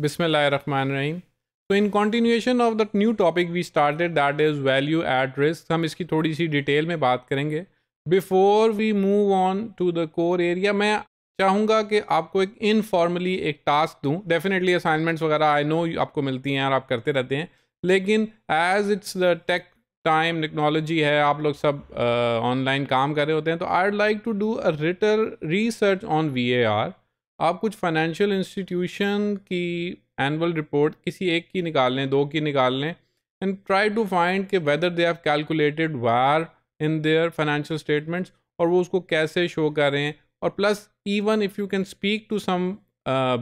बिसमीम तो in continuation of the new topic we started that is value at risk हम इसकी थोड़ी सी डिटेल में बात करेंगे before we move on to the core area मैं चाहूँगा कि आपको एक इनफॉर्मली एक टास्क दूँ डेफिनेटली असाइनमेंट्स वगैरह आई नो आपको मिलती हैं और आप करते रहते हैं लेकिन as it's the tech time technology है आप लोग सब ऑनलाइन uh, काम कर रहे होते हैं तो I like to do a little research on V A R आप कुछ फाइनेंशियल इंस्टीट्यूशन की एनुअल रिपोर्ट किसी एक की निकाल लें दो की निकाल लें एंड ट्राई टू फाइंड के whether they have calculated VaR in their financial statements और वो उसको कैसे शो करें और plus even if you can speak to some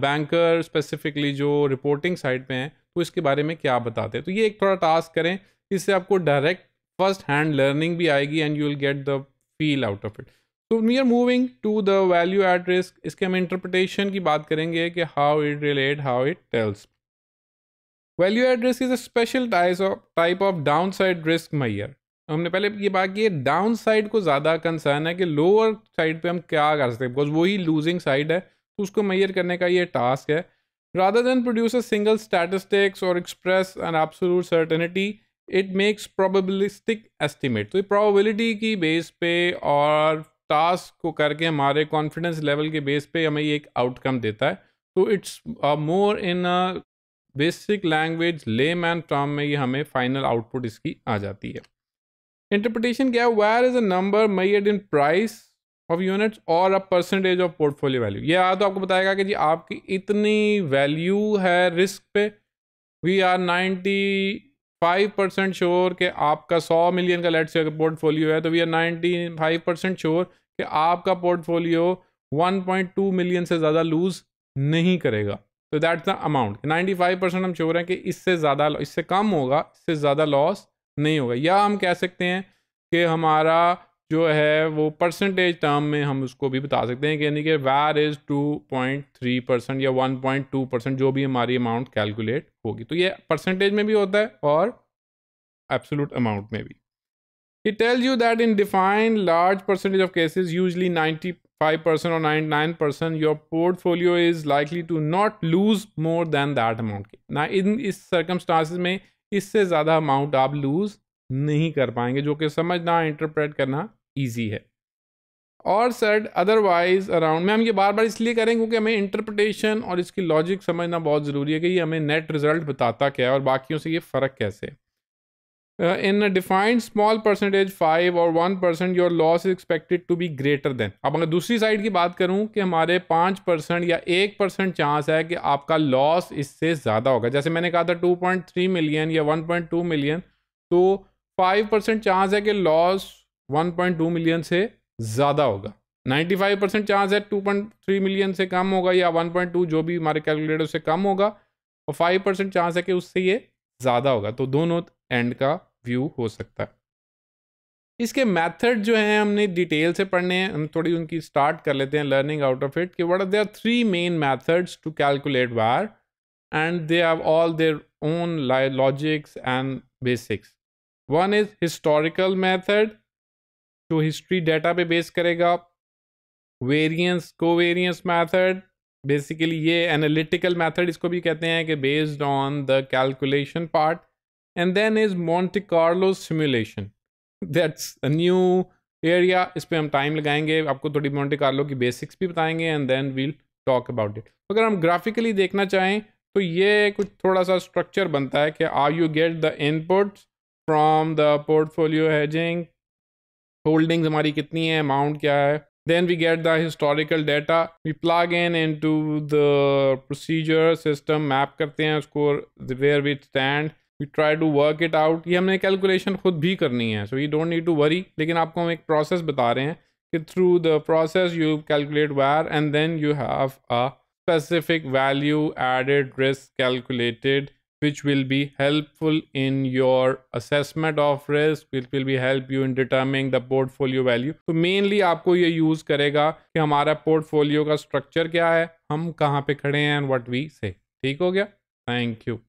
banker specifically जो रिपोर्टिंग साइड पे हैं तो इसके बारे में क्या बताते हैं तो ये एक थोड़ा टास्क करें इससे आपको डायरेक्ट फर्स्ट हैंड लर्निंग भी आएगी and you will get the feel out of it तो we are moving to the value at risk इसके हम इंटरप्रटेशन की बात करेंगे कि how it relate how it tells value at risk is a special type of down side risk measure हमने पहले ये बात की डाउन साइड को ज़्यादा कंसर्न है कि लोअर साइड पे हम क्या कर सकते हैं बिकॉज वही लूजिंग साइड है तो उसको मैयर करने का ये टास्क है rather than produce a single statistics और express an absolute certainty it makes probabilistic estimate तो ये प्रोबेबिलिटी की बेस पे और टास्क को करके हमारे कॉन्फिडेंस लेवल के बेस पे हमें ये एक आउटकम देता है तो it's more in basic language layman term में ये हमें फाइनल आउटपुट इसकी आ जाती है इंटरप्रिटेशन क्या है where is a number measured in price of units और a percentage of portfolio value ये आ तो आपको बताएगा कि जी आपकी इतनी वैल्यू है रिस्क पे we are ninety five percent sure कि आपका सौ मिलियन का लेट्स पोर्टफोलियो है तो we are ninety five percent sure कि आपका portfolio one point two million से ज़्यादा लूज़ नहीं करेगा तो that's the amount ninety five percent हम श्योर हैं कि इससे ज़्यादा इससे कम होगा इससे ज़्यादा लॉस नहीं होगा या हम कह सकते हैं कि हमारा जो है वो परसेंटेज टर्म में हम उसको भी बता सकते हैं यानी कि VaR is two point three percent या वन पॉइंट टू परसेंट जो भी हमारी अमाउंट कैलकुलेट होगी तो ये परसेंटेज में भी होता है और एब्सोलूट अमाउंट में भी it tells you that in defined large percentage of cases usually ninety five percent और nine nine percent your portfolio is likely to not lose more than that amount ना इन इस सर्कमस्टांसिस में इससे ज़्यादा amount आप लूज़ नहीं कर पाएंगे जो कि समझना इंटरप्रेट करना ईजी है और सेट अदरवाइज अराउंड मैम ये बार बार इसलिए करें क्योंकि हमें इंटरप्रटेशन और इसकी लॉजिक समझना बहुत ज़रूरी है कि ये हमें नेट रिजल्ट बताता क्या है और बाकियों से ये फ़र्क कैसे in defined small percentage five और one percent your loss is expected to be greater than अब अगर दूसरी साइड की बात करूँ कि हमारे पाँच परसेंट या एक परसेंट चांस है कि आपका लॉस इससे ज़्यादा होगा जैसे मैंने कहा था टू पॉइंट थ्री मिलियन या वन पॉइंट टू मिलियन तो फाइव परसेंट चांस है कि loss one point two million से ज़्यादा होगा नाइन्टी फाइव परसेंट चांस है टू पॉइंट थ्री मिलियन से कम होगा या वन पॉइंट टू जो भी हमारे कैलकुलेटर से कम होगा और फाइव परसेंट चांस है कि उससे ये ज़्यादा होगा तो दोनों एंड का व्यू हो सकता है इसके मेथड जो हैं हमने डिटेल से पढ़ने हैं हम थोड़ी उनकी स्टार्ट कर लेते हैं लर्निंग आउट ऑफ इट कि what are there three main methods to calculate VaR and they have all their own logics and basics one is historical method जो हिस्ट्री डाटा पे बेस करेगा वेरिएंस कोवेरिएंस मेथड बेसिकली ये analytical method इसको भी कहते हैं कि based on the calculation part and then is Monte Carlo simulation that's a new area इस पर हम टाइम लगाएंगे आपको थोड़ी मॉन्टे कार्लो की बेसिक्स भी बताएंगे and then we'll talk about it अगर हम ग्राफिकली देखना चाहें तो ये कुछ थोड़ा सा स्ट्रक्चर बनता है कि are you get the inputs from the portfolio hedging holding हमारी कितनी है अमाउंट क्या है then we get the historical data we plug in into the procedure system map करते हैं उसको where we stand we try to work it out ये हमने कैलकुलेशन खुद भी करनी है so you don't need to worry लेकिन आपको हम एक प्रोसेस बता रहे हैं कि through the process you calculate VaR and then you have a specific value added risk calculated which will be helpful in your assessment of risk which will be help you in determining the portfolio value so mainly aapko ye use karega ki hamara portfolio ka structure kya hai hum kahan pe khade hain and what we say theek ho gaya thank you